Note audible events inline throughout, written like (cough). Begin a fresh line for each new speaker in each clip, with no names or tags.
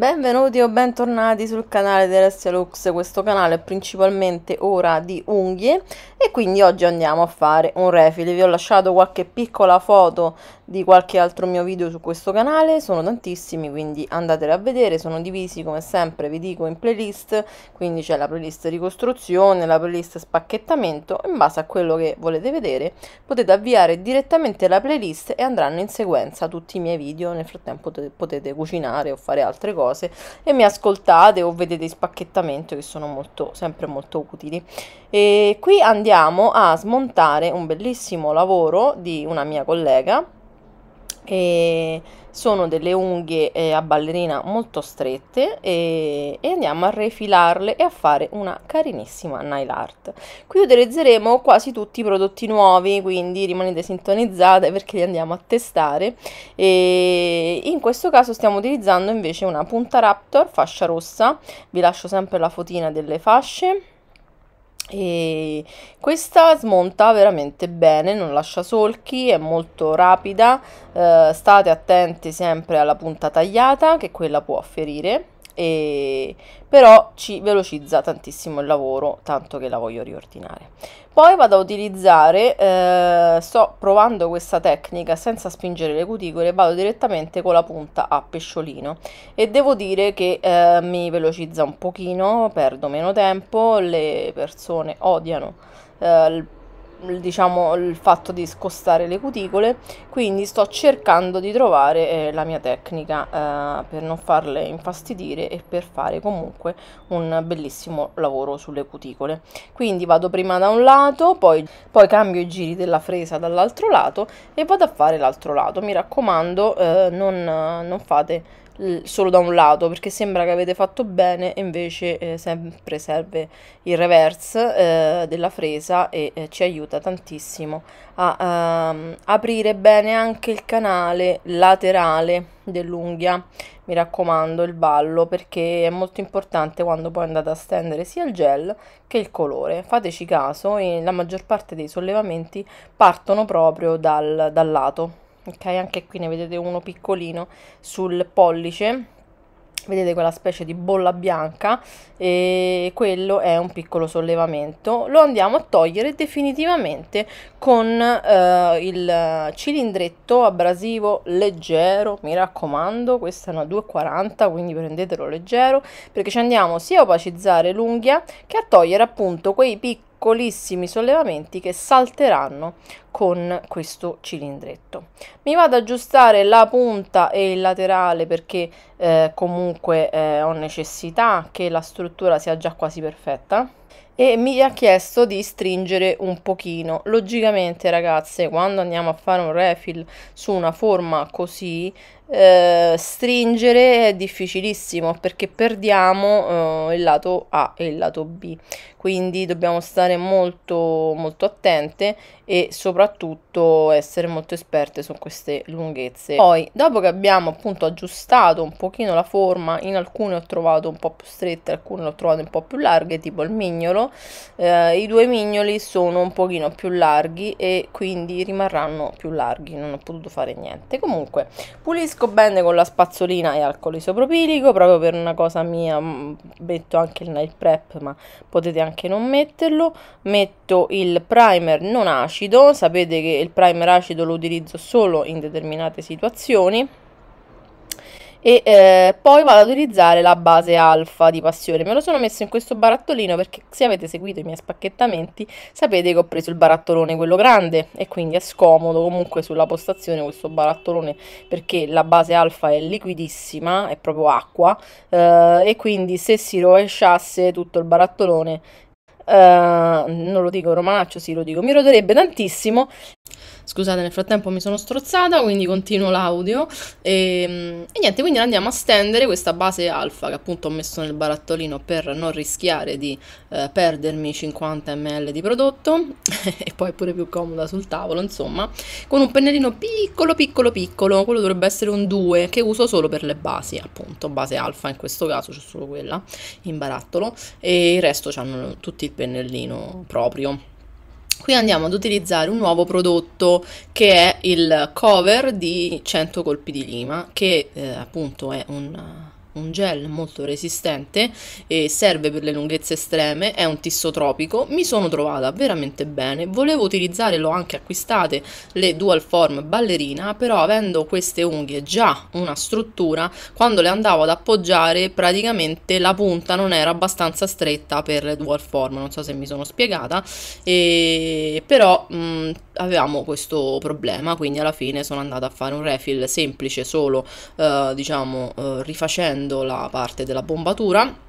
Benvenuti o bentornati sul canale Terrestre Lux, questo canale è principalmente ora di unghie e quindi oggi andiamo a fare un refill, vi ho lasciato qualche piccola foto di qualche altro mio video su questo canale, sono tantissimi quindi andatele a vedere, sono divisi come sempre vi dico in playlist, quindi c'è la playlist ricostruzione, la playlist spacchettamento, in base a quello che volete vedere potete avviare direttamente la playlist e andranno in sequenza tutti i miei video, nel frattempo potete cucinare o fare altre cose cose e mi ascoltate o vedete spacchettamento che sono molto, sempre molto utili. E qui andiamo a smontare un bellissimo lavoro di una mia collega e sono delle unghie eh, a ballerina molto strette e, e, andiamo a refilarle e a fare una carinissima nail art qui utilizzeremo quasi tutti i prodotti nuovi quindi rimanete sintonizzate perché li andiamo a testare e in questo caso stiamo utilizzando invece una punta raptor fascia rossa vi lascio sempre la fotina delle fasce e questa smonta veramente bene, non lascia solchi, è molto rapida, eh, state attenti sempre alla punta tagliata che quella può ferire e... però ci velocizza tantissimo il lavoro, tanto che la voglio riordinare. Poi vado a utilizzare, eh, sto provando questa tecnica senza spingere le cuticole, vado direttamente con la punta a pesciolino e devo dire che eh, mi velocizza un pochino, perdo meno tempo, le persone odiano eh, il diciamo il fatto di scostare le cuticole quindi sto cercando di trovare eh, la mia tecnica eh, per non farle infastidire e per fare comunque un bellissimo lavoro sulle cuticole quindi vado prima da un lato poi, poi cambio i giri della fresa dall'altro lato e vado a fare l'altro lato mi raccomando eh, non, non fate solo da un lato perché sembra che avete fatto bene e invece eh, sempre serve il reverse eh, della fresa e eh, ci aiuta tantissimo a um, aprire bene anche il canale laterale dell'unghia mi raccomando il ballo perché è molto importante quando poi andate a stendere sia il gel che il colore fateci caso la maggior parte dei sollevamenti partono proprio dal, dal lato ok anche qui ne vedete uno piccolino sul pollice vedete quella specie di bolla bianca e quello è un piccolo sollevamento lo andiamo a togliere definitivamente con eh, il cilindretto abrasivo leggero mi raccomando questa è una 240 quindi prendetelo leggero perché ci andiamo sia a opacizzare l'unghia che a togliere appunto quei piccoli piccolissimi sollevamenti che salteranno con questo cilindretto. Mi vado ad aggiustare la punta e il laterale perché eh, comunque eh, ho necessità che la struttura sia già quasi perfetta e mi ha chiesto di stringere un pochino. Logicamente ragazze quando andiamo a fare un refill su una forma così eh, stringere è difficilissimo perché perdiamo eh, il lato A e il lato B quindi dobbiamo stare molto molto attente e soprattutto essere molto esperte su queste lunghezze poi dopo che abbiamo appunto aggiustato un pochino la forma in alcune ho trovato un po' più strette alcune ho trovate un po' più larghe tipo il mignolo eh, i due mignoli sono un pochino più larghi e quindi rimarranno più larghi non ho potuto fare niente comunque pulisco mesco bene con la spazzolina e alcol isopropilico, proprio per una cosa mia, metto anche il night prep, ma potete anche non metterlo. Metto il primer non acido, sapete che il primer acido lo utilizzo solo in determinate situazioni e eh, poi vado ad utilizzare la base alfa di passione me lo sono messo in questo barattolino perché se avete seguito i miei spacchettamenti sapete che ho preso il barattolone quello grande e quindi è scomodo comunque sulla postazione questo barattolone perché la base alfa è liquidissima è proprio acqua eh, e quindi se si rovesciasse tutto il barattolone eh, non lo dico romanaccio, sì lo dico, mi roterebbe tantissimo Scusate, nel frattempo mi sono strozzata, quindi continuo l'audio. E, ehm, e, niente, quindi andiamo a stendere questa base alfa che appunto ho messo nel barattolino per non rischiare di eh, perdermi 50 ml di prodotto (laughs) e poi è pure più comoda sul tavolo, insomma, con un pennellino piccolo piccolo piccolo, quello dovrebbe essere un 2 che uso solo per le basi, appunto, base alfa in questo caso c'è solo quella in barattolo e il resto hanno tutti il pennellino proprio. Qui andiamo ad utilizzare un nuovo prodotto che è il cover di 100 colpi di lima, che eh, appunto è un un gel molto resistente e serve per le lunghezze estreme, è un tissotropico, mi sono trovata veramente bene, volevo utilizzare, l'ho anche acquistate le Dual Form Ballerina, però avendo queste unghie già una struttura, quando le andavo ad appoggiare praticamente la punta non era abbastanza stretta per le Dual Form, non so se mi sono spiegata, e... però... Mh, avevamo questo problema, quindi alla fine sono andata a fare un refill semplice solo, eh, diciamo, eh, rifacendo la parte della bombatura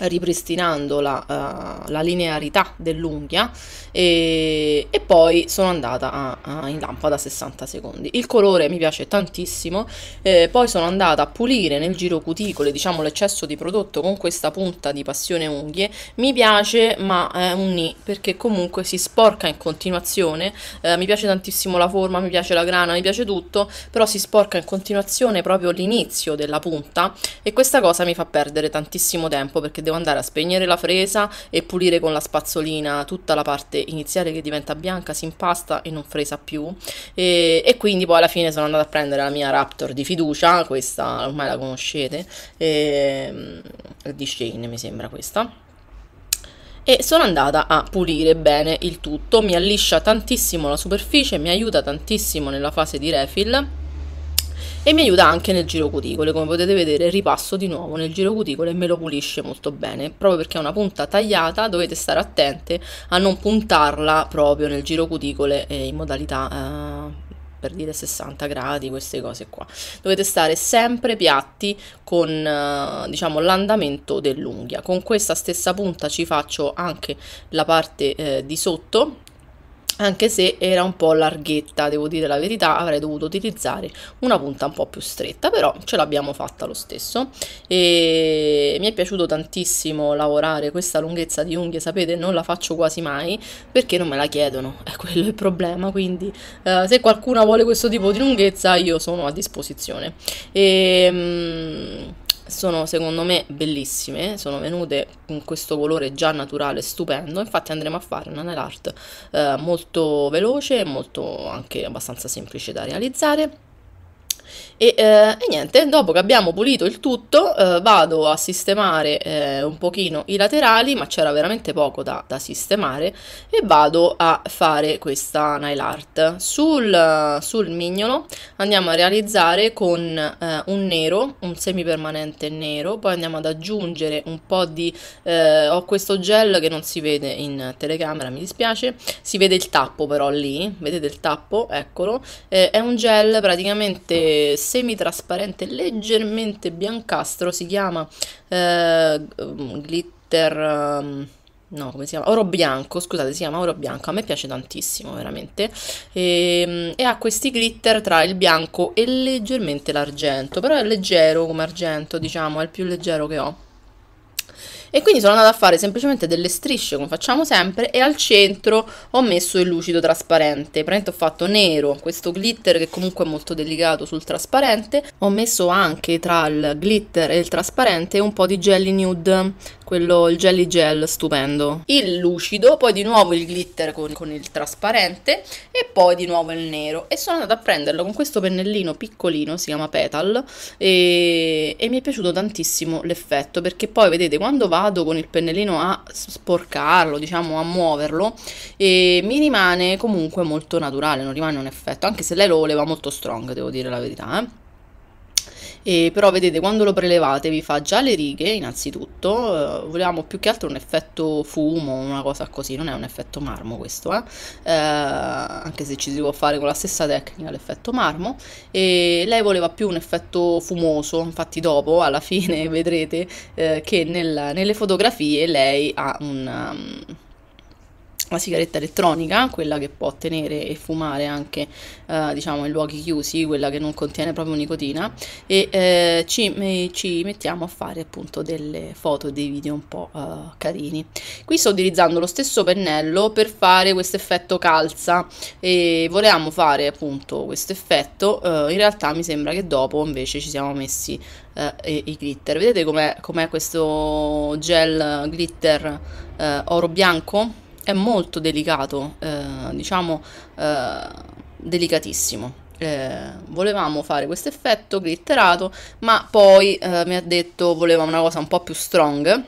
ripristinando la, uh, eh, la, linearità dell'unghia e, e poi sono andata a, a in lampada 60 secondi il colore mi piace tantissimo eh, poi sono andata a pulire nel giro cuticole diciamo l'eccesso di prodotto con questa punta di passione unghie mi piace ma è eh, un ni perché comunque si sporca in continuazione eh, mi piace tantissimo la forma mi piace la grana mi piace tutto però si sporca in continuazione proprio l'inizio della punta e questa cosa mi fa perdere tantissimo tempo perché devo andare a spegnere la fresa e pulire con la spazzolina tutta la parte iniziale che diventa bianca, si impasta e non fresa più. E, e quindi poi alla fine sono andata a prendere la mia Raptor di fiducia, questa ormai la conoscete, e, ehm, di Shane mi sembra questa e sono andata a pulire bene il tutto, mi alliscia tantissimo la superficie, mi aiuta tantissimo nella fase di refill e mi aiuta anche nel giro cuticole come potete vedere ripasso di nuovo nel giro cuticole e me lo pulisce molto bene proprio perché è una punta tagliata dovete stare attenti a non puntarla proprio nel giro cuticole eh, in modalità eh, per dire 60 gradi, queste cose qua. Dovete stare sempre piatti con eh, diciamo l'andamento dell'unghia. Con questa stessa punta ci faccio anche la parte eh, di sotto anche se era un po' larghetta, devo dire la verità, avrei dovuto utilizzare una punta un po' più stretta, però ce l'abbiamo fatta lo stesso e mi è piaciuto tantissimo lavorare questa lunghezza di unghie, sapete non la faccio quasi mai perché non me la chiedono, (laughs) è quello il problema, quindi eh, se qualcuno vuole questo tipo di lunghezza io sono a disposizione. E, ehm, mh, sono secondo me bellissime, sono venute con questo colore già naturale stupendo, infatti andremo a fare una nail art eh, molto veloce, molto anche abbastanza semplice da realizzare e, eh, e, niente, dopo che abbiamo pulito il tutto, eh, vado a sistemare eh, un pochino i laterali, ma c'era veramente poco da, da, sistemare, e vado a fare questa nail art. Sul, sul mignolo andiamo a realizzare con eh, un nero, un semipermanente nero, poi andiamo ad aggiungere un po' di... Eh, ho questo gel che non si vede in telecamera, mi dispiace, si vede il tappo però lì, vedete il tappo? Eccolo, eh, è un gel praticamente semitrasparente leggermente biancastro si chiama eh, glitter um, no, come si chiama? Oro bianco, scusate, si chiama oro bianco, a me piace tantissimo, veramente. E, ehm, e, ha questi glitter tra il bianco e leggermente l'argento, però è leggero come argento, diciamo, è il più leggero che ho e quindi sono andata a fare semplicemente delle strisce come facciamo sempre e al centro ho messo il lucido trasparente praticamente ho fatto nero questo glitter che comunque è molto delicato sul trasparente ho messo anche tra il glitter e il trasparente un po' di jelly nude quello il jelly gel stupendo il lucido poi di nuovo il glitter con, con, il trasparente e poi di nuovo il nero e sono andata a prenderlo con questo pennellino piccolino si chiama petal e, e mi è piaciuto tantissimo l'effetto perché poi vedete quando vado con il pennellino a sporcarlo diciamo a muoverlo mi rimane comunque molto naturale non rimane un effetto anche se lei lo voleva molto strong devo dire la verità eh e però vedete quando lo prelevate vi fa già le righe innanzitutto eh, volevamo più che altro un effetto fumo una cosa così non è un effetto marmo questo eh? Eh, anche se ci si può fare con la stessa tecnica l'effetto marmo e lei voleva più un effetto fumoso infatti dopo alla (laughs) fine vedrete eh, che nel, nelle fotografie lei ha un um, la sigaretta elettronica, quella che può tenere e fumare anche eh, diciamo in luoghi chiusi, quella che non contiene proprio nicotina e eh, ci, me, ci, mettiamo a fare appunto delle foto, dei video un po' eh, carini. Qui sto utilizzando lo stesso pennello per fare questo effetto calza e volevamo fare appunto questo effetto, eh, in realtà mi sembra che dopo invece ci siamo messi eh, i glitter. Vedete com'è, com'è questo gel glitter eh, oro bianco? è molto delicato, eh, diciamo eh, delicatissimo. Eh, volevamo fare questo effetto glitterato, ma poi eh, mi ha detto voleva una cosa un po' più strong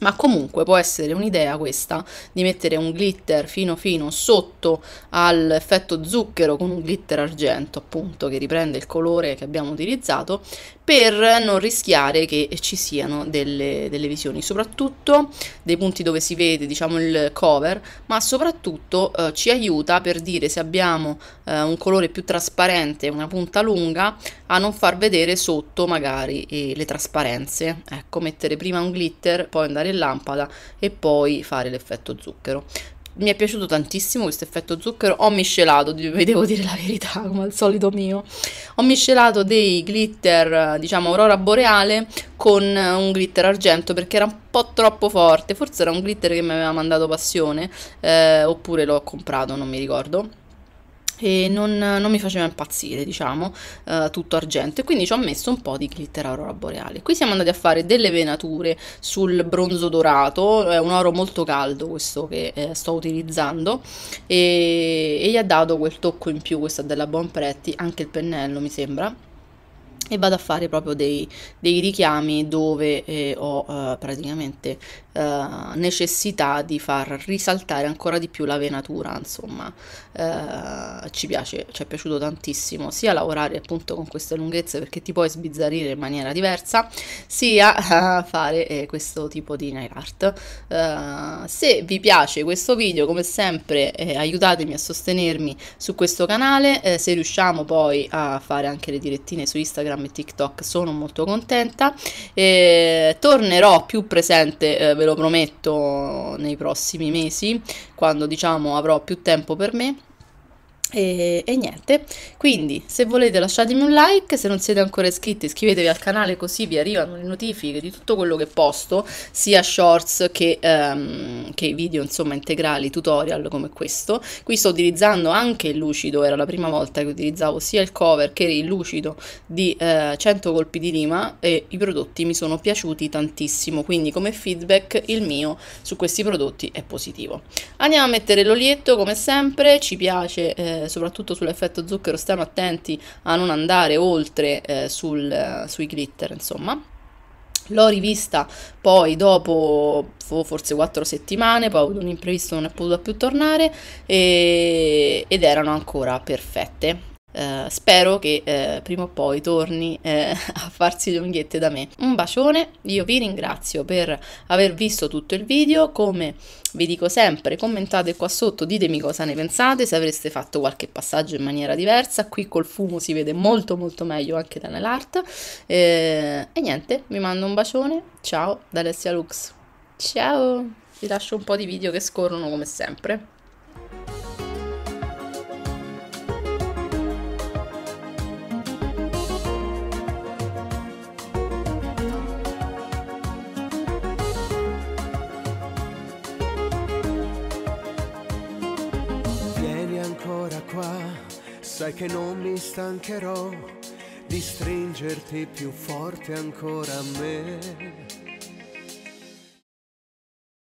ma comunque può essere un'idea questa di mettere un glitter fino fino sotto all'effetto zucchero con un glitter argento appunto che riprende il colore che abbiamo utilizzato per non rischiare che ci siano delle, delle visioni soprattutto dei punti dove si vede diciamo il cover ma soprattutto eh, ci aiuta per dire se abbiamo eh, un colore più trasparente una punta lunga a non far vedere sotto magari eh, le trasparenze ecco mettere prima un glitter poi andare andare in lampada e poi fare l'effetto zucchero mi è piaciuto tantissimo questo effetto zucchero. Ho miscelato, vi devo dire la verità, (laughs) come al solito mio. Ho miscelato dei glitter, diciamo, aurora boreale con eh, un glitter argento perché era un po' troppo forte. Forse era un glitter che mi aveva mandato passione, eh, oppure l'ho comprato, non mi ricordo e non, non, mi faceva impazzire, diciamo, uh, tutto argento. E quindi ci ho messo un po' di glitter aurora boreale. Qui siamo andati a fare delle venature sul bronzo dorato, è un oro molto caldo questo che eh, sto utilizzando, e, e, gli ha dato quel tocco in più, questa della Bonpretti, anche il pennello mi sembra e vado a fare proprio dei, dei richiami dove eh, ho eh, praticamente eh, necessità di far risaltare ancora di più la venatura insomma eh, ci piace ci è piaciuto tantissimo sia lavorare appunto con queste lunghezze perché ti puoi sbizzarrire in maniera diversa sia eh, fare eh, questo tipo di nail art se vi piace questo video come sempre aiutatemi a sostenermi su questo canale se riusciamo poi a fare anche le direttine su Instagram Instagram e TikTok sono molto contenta e eh, tornerò più presente eh, ve lo prometto nei prossimi mesi quando diciamo avrò più tempo per me e, e, niente, quindi se volete lasciatemi un like, se non siete ancora iscritti iscrivetevi al canale così vi arrivano le notifiche di tutto quello che posto, sia shorts che, um, che video insomma integrali, tutorial come questo. Qui sto utilizzando anche il lucido, era la prima volta che utilizzavo sia il cover che il lucido di uh, eh, 100 colpi di lima e i prodotti mi sono piaciuti tantissimo, quindi come feedback il mio su questi prodotti è positivo. Andiamo a mettere l'olietto come sempre, ci piace... Eh, soprattutto sull'effetto zucchero stiamo attenti a non andare oltre eh, sul, eh, sui glitter, insomma. L'ho rivista poi dopo forse 4 settimane, poi ho un imprevisto, non è potuta più tornare e, ed erano ancora perfette. Eh, spero che eh, prima o poi torni eh, (laughs) a farsi le unghiette da me. Un bacione, io vi ringrazio per aver visto tutto il video, come vi dico sempre commentate qua sotto, ditemi cosa ne pensate, se avreste fatto qualche passaggio in maniera diversa, qui col fumo si vede molto molto meglio anche da nell'art eh, e niente, vi mando un bacione, ciao da Alessia Lux, ciao! Vi lascio un po' di video che scorrono come sempre. sai che non mi stancherò di stringerti più forte ancora a me.